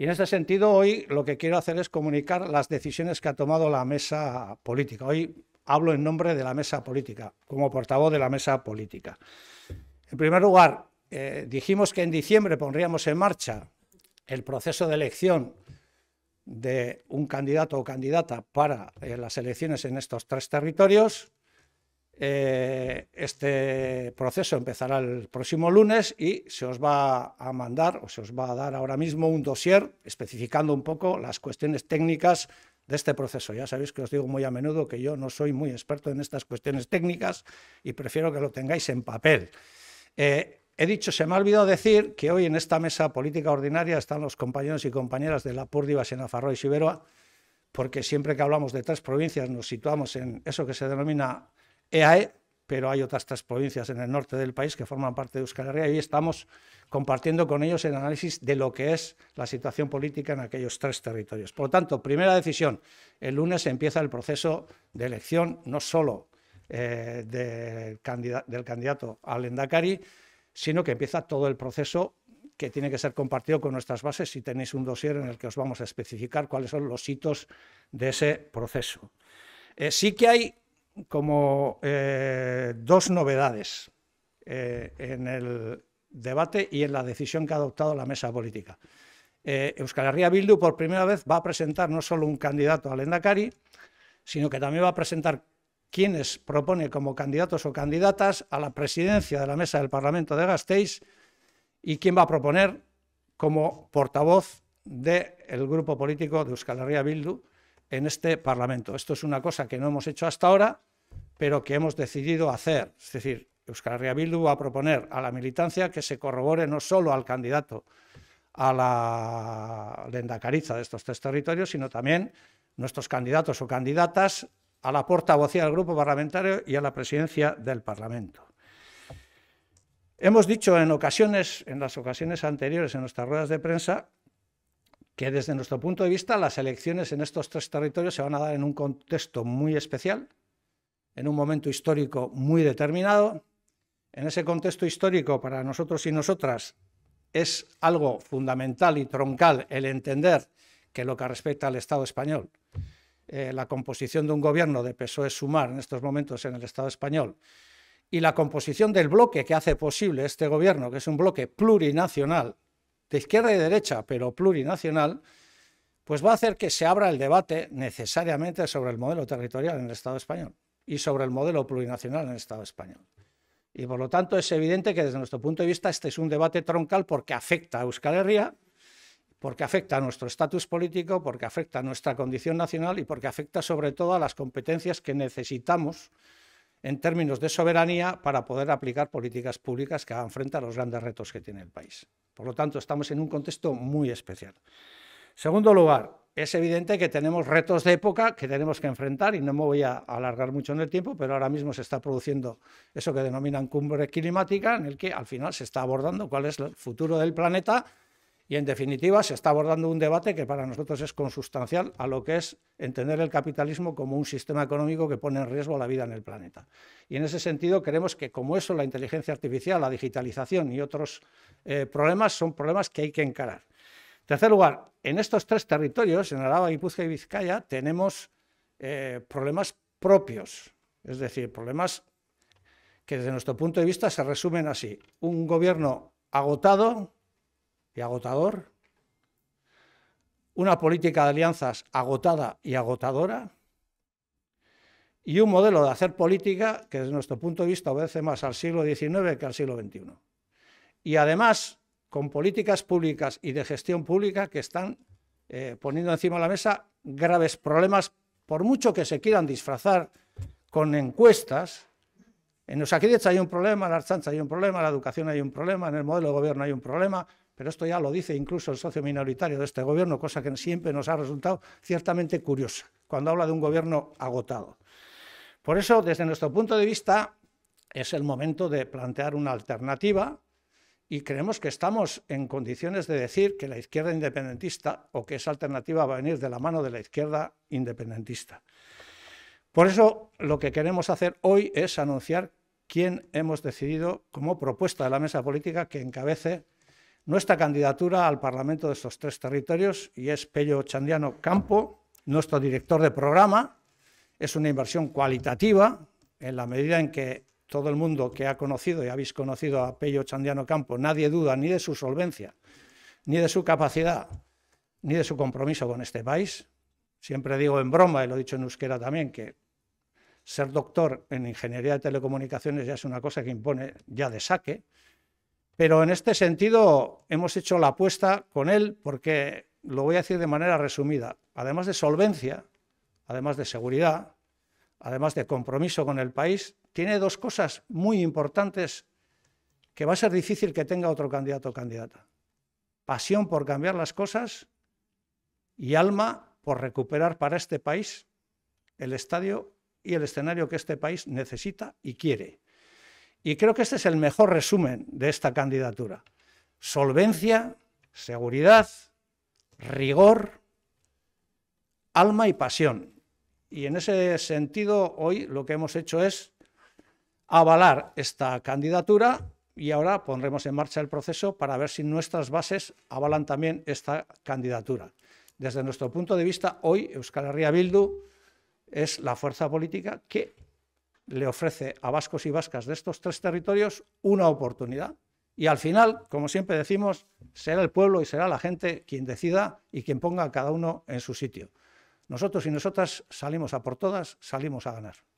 Y en ese sentido, hoy lo que quiero hacer es comunicar las decisiones que ha tomado la mesa política. Hoy hablo en nombre de la mesa política, como portavoz de la mesa política. En primer lugar, eh, dijimos que en diciembre pondríamos en marcha el proceso de elección de un candidato o candidata para eh, las elecciones en estos tres territorios. Eh, este proceso empezará el próximo lunes y se os va a mandar o se os va a dar ahora mismo un dossier especificando un poco las cuestiones técnicas de este proceso. Ya sabéis que os digo muy a menudo que yo no soy muy experto en estas cuestiones técnicas y prefiero que lo tengáis en papel. Eh, he dicho, se me ha olvidado decir que hoy en esta mesa política ordinaria están los compañeros y compañeras de la Púrdiva, Senafarro y Siberoa, porque siempre que hablamos de tres provincias nos situamos en eso que se denomina EAE, e, pero hay otras tres provincias en el norte del país que forman parte de Euskal Herria y estamos compartiendo con ellos el análisis de lo que es la situación política en aquellos tres territorios. Por lo tanto, primera decisión, el lunes empieza el proceso de elección no solo eh, del candidato al Endacari, sino que empieza todo el proceso que tiene que ser compartido con nuestras bases si tenéis un dossier en el que os vamos a especificar cuáles son los hitos de ese proceso. Eh, sí que hay como eh, dos novedades eh, en el debate y en la decisión que ha adoptado la mesa política. Eh, Euskal Herria Bildu por primera vez va a presentar no solo un candidato al Endacari, sino que también va a presentar quienes propone como candidatos o candidatas a la presidencia de la mesa del Parlamento de Gasteiz y quién va a proponer como portavoz del grupo político de Euskal Herria Bildu en este Parlamento. Esto es una cosa que no hemos hecho hasta ahora pero que hemos decidido hacer. Es decir, Euskal Herria va a proponer a la militancia que se corrobore no solo al candidato a la lendacariza de estos tres territorios, sino también nuestros candidatos o candidatas a la portavocía del grupo parlamentario y a la presidencia del Parlamento. Hemos dicho en ocasiones, en las ocasiones anteriores, en nuestras ruedas de prensa, que desde nuestro punto de vista las elecciones en estos tres territorios se van a dar en un contexto muy especial, en un momento histórico muy determinado. En ese contexto histórico, para nosotros y nosotras, es algo fundamental y troncal el entender que lo que respecta al Estado español, eh, la composición de un gobierno de PSOE-Sumar en estos momentos en el Estado español y la composición del bloque que hace posible este gobierno, que es un bloque plurinacional, de izquierda y derecha, pero plurinacional, pues va a hacer que se abra el debate necesariamente sobre el modelo territorial en el Estado español y sobre el modelo plurinacional en el Estado español. Y por lo tanto es evidente que desde nuestro punto de vista este es un debate troncal porque afecta a Euskal Herria, porque afecta a nuestro estatus político, porque afecta a nuestra condición nacional y porque afecta sobre todo a las competencias que necesitamos en términos de soberanía para poder aplicar políticas públicas que hagan frente a los grandes retos que tiene el país. Por lo tanto, estamos en un contexto muy especial. Segundo lugar, es evidente que tenemos retos de época que tenemos que enfrentar y no me voy a alargar mucho en el tiempo, pero ahora mismo se está produciendo eso que denominan cumbre climática, en el que al final se está abordando cuál es el futuro del planeta y en definitiva se está abordando un debate que para nosotros es consustancial a lo que es entender el capitalismo como un sistema económico que pone en riesgo la vida en el planeta. Y en ese sentido creemos que como eso, la inteligencia artificial, la digitalización y otros eh, problemas son problemas que hay que encarar. Tercer lugar, en estos tres territorios, en Araba, Guipúzcoa y Vizcaya, tenemos eh, problemas propios, es decir, problemas que desde nuestro punto de vista se resumen así. Un gobierno agotado y agotador, una política de alianzas agotada y agotadora, y un modelo de hacer política que desde nuestro punto de vista obedece más al siglo XIX que al siglo XXI. Y además, con políticas públicas y de gestión pública que están eh, poniendo encima de la mesa graves problemas, por mucho que se quieran disfrazar con encuestas. En Usaquidez hay un problema, en Archancha hay un problema, en la educación hay un problema, en el modelo de gobierno hay un problema, pero esto ya lo dice incluso el socio minoritario de este gobierno, cosa que siempre nos ha resultado ciertamente curiosa, cuando habla de un gobierno agotado. Por eso, desde nuestro punto de vista, es el momento de plantear una alternativa y creemos que estamos en condiciones de decir que la izquierda independentista o que esa alternativa va a venir de la mano de la izquierda independentista. Por eso lo que queremos hacer hoy es anunciar quién hemos decidido como propuesta de la mesa política que encabece nuestra candidatura al Parlamento de estos tres territorios y es Pello Chandiano Campo, nuestro director de programa. Es una inversión cualitativa en la medida en que todo el mundo que ha conocido y habéis conocido a Pello Chandiano Campo, nadie duda ni de su solvencia, ni de su capacidad, ni de su compromiso con este país. Siempre digo en broma, y lo he dicho en euskera también, que ser doctor en ingeniería de telecomunicaciones ya es una cosa que impone ya de saque, pero en este sentido hemos hecho la apuesta con él porque, lo voy a decir de manera resumida, además de solvencia, además de seguridad, además de compromiso con el país, tiene dos cosas muy importantes que va a ser difícil que tenga otro candidato o candidata. Pasión por cambiar las cosas y alma por recuperar para este país el estadio y el escenario que este país necesita y quiere. Y creo que este es el mejor resumen de esta candidatura. Solvencia, seguridad, rigor, alma y pasión. Y en ese sentido, hoy lo que hemos hecho es avalar esta candidatura y ahora pondremos en marcha el proceso para ver si nuestras bases avalan también esta candidatura. Desde nuestro punto de vista, hoy Euskal Herria Bildu es la fuerza política que le ofrece a vascos y vascas de estos tres territorios una oportunidad. Y al final, como siempre decimos, será el pueblo y será la gente quien decida y quien ponga a cada uno en su sitio. Nosotros y nosotras salimos a por todas, salimos a ganar.